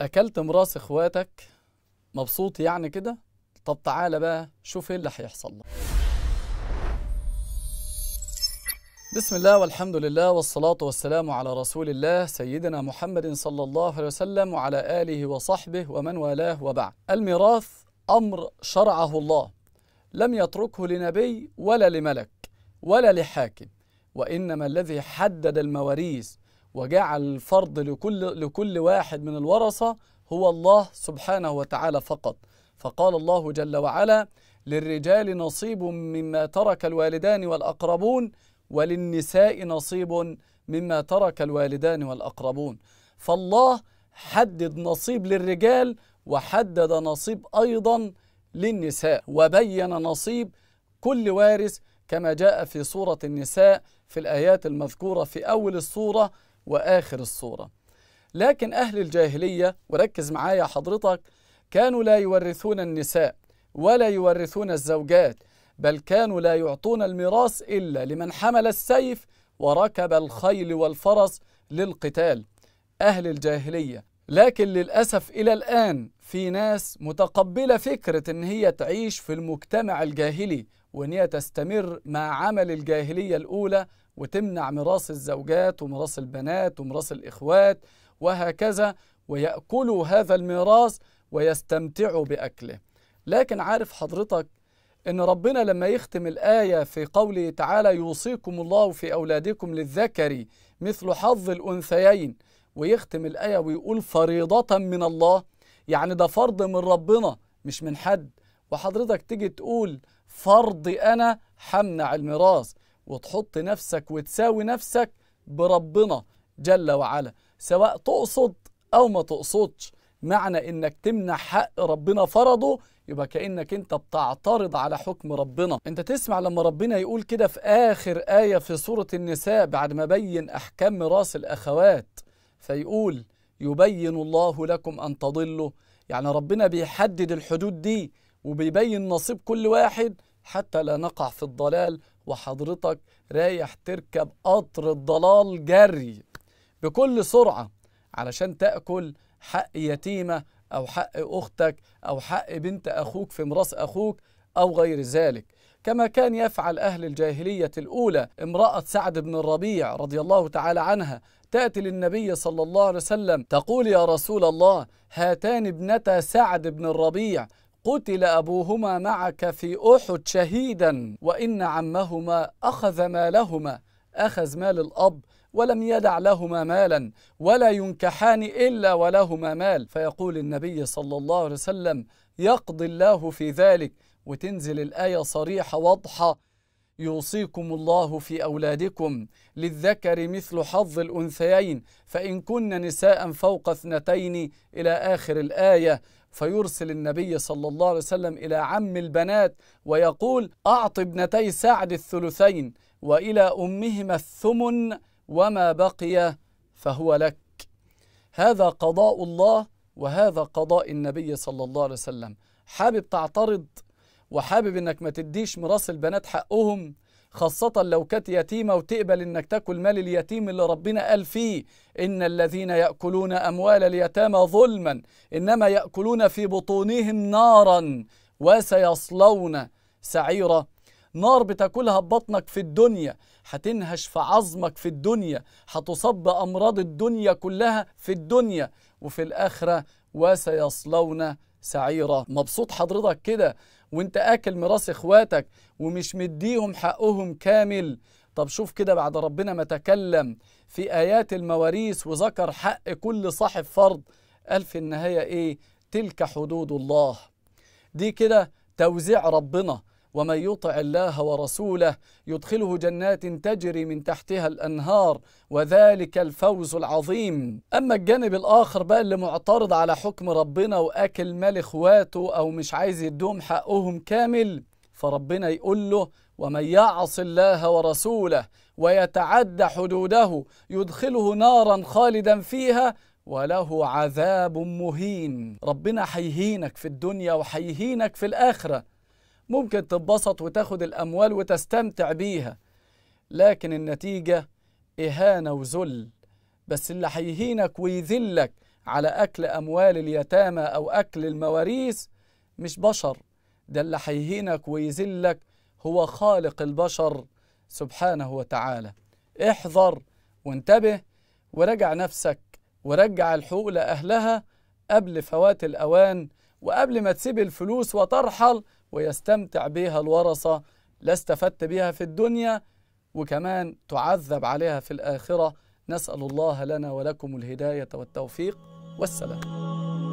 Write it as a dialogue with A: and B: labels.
A: اكلت مراس اخواتك مبسوط يعني كده طب تعالى بقى شوف ايه اللي هيحصل لك بسم الله والحمد لله والصلاة والسلام على رسول الله سيدنا محمد صلى الله عليه وسلم وعلى آله وصحبه ومن والاه وبعد الميراث أمر شرعه الله لم يتركه لنبي ولا لملك ولا لحاكم وإنما الذي حدد المواريث وجعل الفرض لكل, لكل واحد من الورثة هو الله سبحانه وتعالى فقط فقال الله جل وعلا للرجال نصيب مما ترك الوالدان والأقربون وللنساء نصيب مما ترك الوالدان والأقربون فالله حدد نصيب للرجال وحدد نصيب أيضا للنساء وبين نصيب كل وارث كما جاء في سورة النساء في الآيات المذكورة في أول السورة وآخر الصورة لكن أهل الجاهلية وركز معايا حضرتك كانوا لا يورثون النساء ولا يورثون الزوجات بل كانوا لا يعطون الميراث إلا لمن حمل السيف وركب الخيل والفرس للقتال أهل الجاهلية لكن للأسف إلى الآن في ناس متقبلة فكرة إن هي تعيش في المجتمع الجاهلي وإن هي تستمر مع عمل الجاهلية الأولى وتمنع ميراث الزوجات وميراث البنات وميراث الإخوات وهكذا ويأكلوا هذا الميراث ويستمتعوا بأكله لكن عارف حضرتك ان ربنا لما يختم الايه في قوله تعالى يوصيكم الله في اولادكم للذكر مثل حظ الانثيين ويختم الايه ويقول فريضه من الله يعني ده فرض من ربنا مش من حد وحضرتك تيجي تقول فرض انا حمنع الميراث وتحط نفسك وتساوي نفسك بربنا جل وعلا سواء تقصد أو ما تقصدش معنى إنك تمنع حق ربنا فرضه يبقى كأنك أنت بتعترض على حكم ربنا أنت تسمع لما ربنا يقول كده في آخر آية في سورة النساء بعد ما بين أحكام ميراث الأخوات فيقول يبين الله لكم أن تضلوا يعني ربنا بيحدد الحدود دي وبيبين نصيب كل واحد حتى لا نقع في الضلال وحضرتك رايح تركب قطر الضلال جري بكل سرعة علشان تأكل حق يتيمة أو حق أختك أو حق بنت أخوك في مرأس أخوك أو غير ذلك كما كان يفعل أهل الجاهلية الأولى امرأة سعد بن الربيع رضي الله تعالى عنها تأتي للنبي صلى الله عليه وسلم تقول يا رسول الله هاتان ابنتا سعد بن الربيع قتل أبوهما معك في أحد شهيدا وإن عمهما أخذ مالهما أخذ مال الأب ولم يدع لهما مالا ولا ينكحان إلا ولهما مال فيقول النبي صلى الله عليه وسلم يقضي الله في ذلك وتنزل الآية صريحة واضحة يوصيكم الله في أولادكم للذكر مثل حظ الأنثيين فإن كن نساء فوق اثنتين إلى آخر الآية فيرسل النبي صلى الله عليه وسلم إلى عم البنات ويقول أعط ابنتي سعد الثلثين وإلى أمهما الثمن وما بقي فهو لك هذا قضاء الله وهذا قضاء النبي صلى الله عليه وسلم حابب تعترض وحابب انك ما تديش ميراث البنات حقهم خاصة لو كانت يتيمة وتقبل انك تاكل مال اليتيم اللي ربنا قال فيه ان الذين يأكلون اموال اليتامى ظلما انما يأكلون في بطونهم نارا وسيصلون سعيرا نار بتاكلها ببطنك في الدنيا هتنهش في عظمك في الدنيا هتصب بأمراض الدنيا كلها في الدنيا وفي الآخرة وسيصلون سعيرة مبسوط حضرتك كده وانت اكل ميراث اخواتك ومش مديهم حقهم كامل طب شوف كده بعد ربنا ما تكلم في آيات المواريث وذكر حق كل صاحب فرض قال في النهاية إيه تلك حدود الله دي كده توزيع ربنا ومن يطع الله ورسوله يدخله جنات تجري من تحتها الانهار وذلك الفوز العظيم اما الجانب الاخر بقى اللي معترض على حكم ربنا واكل مال اخواته او مش عايز يدوم حقهم كامل فربنا يقول له ومن يعص الله ورسوله ويتعد حدوده يدخله نارا خالدا فيها وله عذاب مهين ربنا حيهينك في الدنيا وحيهينك في الاخره ممكن تتبسط وتاخد الأموال وتستمتع بيها لكن النتيجة إهانة وذل بس اللي هيهينك ويذلك على أكل أموال اليتامى أو أكل المواريث مش بشر ده اللي هيهينك ويذلك هو خالق البشر سبحانه وتعالى احذر وانتبه ورجع نفسك ورجع الحقوق لأهلها قبل فوات الأوان وقبل ما تسيب الفلوس وترحل ويستمتع بها الورثة لا استفدت بها في الدنيا وكمان تعذب عليها في الآخرة نسأل الله لنا ولكم الهداية والتوفيق والسلام